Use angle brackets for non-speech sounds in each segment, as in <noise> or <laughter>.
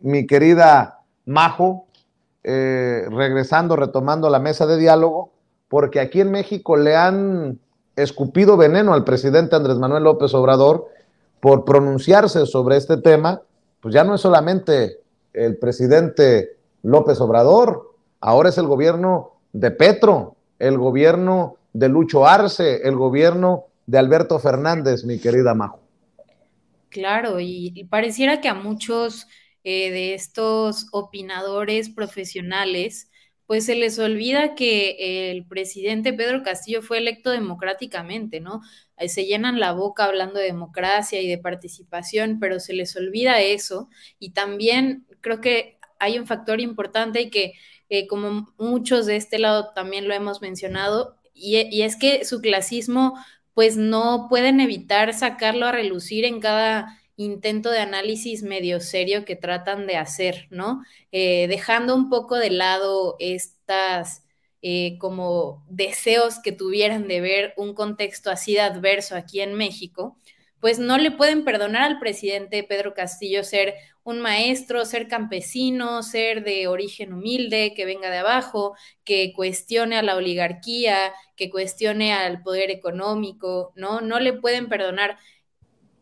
mi querida Majo, eh, regresando, retomando la mesa de diálogo, porque aquí en México le han escupido veneno al presidente Andrés Manuel López Obrador por pronunciarse sobre este tema, pues ya no es solamente el presidente López Obrador, ahora es el gobierno de Petro, el gobierno de Lucho Arce, el gobierno de Alberto Fernández, mi querida Majo. Claro, y, pareciera que a muchos eh, de estos opinadores profesionales, pues se les olvida que el presidente Pedro Castillo fue electo democráticamente, ¿no? Eh, se llenan la boca hablando de democracia y de participación, pero se les olvida eso. Y también creo que hay un factor importante y que, eh, como muchos de este lado también lo hemos mencionado, y, y es que su clasismo pues no pueden evitar sacarlo a relucir en cada intento de análisis medio serio que tratan de hacer, ¿no? Eh, dejando un poco de lado estas eh, como deseos que tuvieran de ver un contexto así de adverso aquí en México, pues no le pueden perdonar al presidente Pedro Castillo ser un maestro, ser campesino, ser de origen humilde, que venga de abajo, que cuestione a la oligarquía, que cuestione al poder económico, ¿no? No le pueden perdonar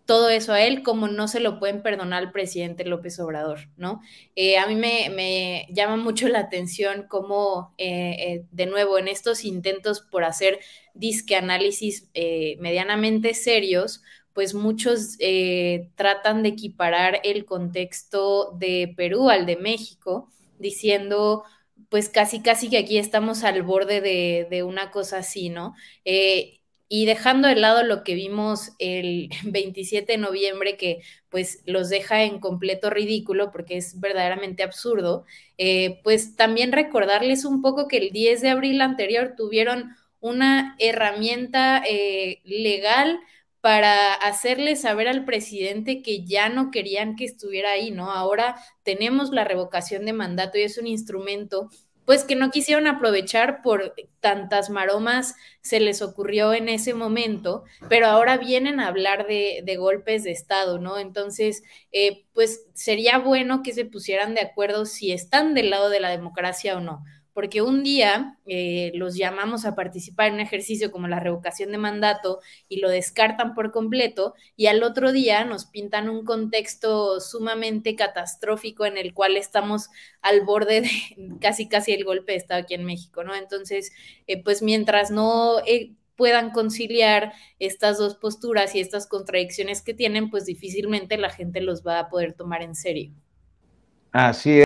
todo eso a él como no se lo pueden perdonar al presidente López Obrador, ¿no? Eh, a mí me, llama mucho la atención cómo, eh, eh, de nuevo, en estos intentos por hacer disque análisis medianamente serios, pues muchos eh, tratan de equiparar el contexto de Perú al de México, diciendo pues casi casi que aquí estamos al borde de, una cosa así, ¿no? Eh, y dejando de lado lo que vimos el 27 <laughs> de noviembre, que pues los deja en completo ridículo porque es verdaderamente absurdo, eh, pues también recordarles un poco que el 10 de abril anterior tuvieron una herramienta legal para hacerle saber al presidente que ya no querían que estuviera ahí, ¿no? Ahora tenemos la revocación de mandato y es un instrumento, pues que no quisieron aprovechar por tantas maromas se les ocurrió en ese momento, pero ahora vienen a hablar de, golpes de Estado, ¿no? Entonces, eh, pues sería bueno que se pusieran de acuerdo si están del lado de la democracia o no porque un día eh, los llamamos a participar en un ejercicio como la revocación de mandato y lo descartan por completo y al otro día nos pintan un contexto sumamente catastrófico en el cual estamos al borde de <laughs> casi casi el golpe de Estado aquí en México, ¿no? Entonces, eh, pues mientras no... Eh, puedan conciliar estas dos posturas y estas contradicciones que tienen, pues difícilmente la gente los va a poder tomar en serio. Así es.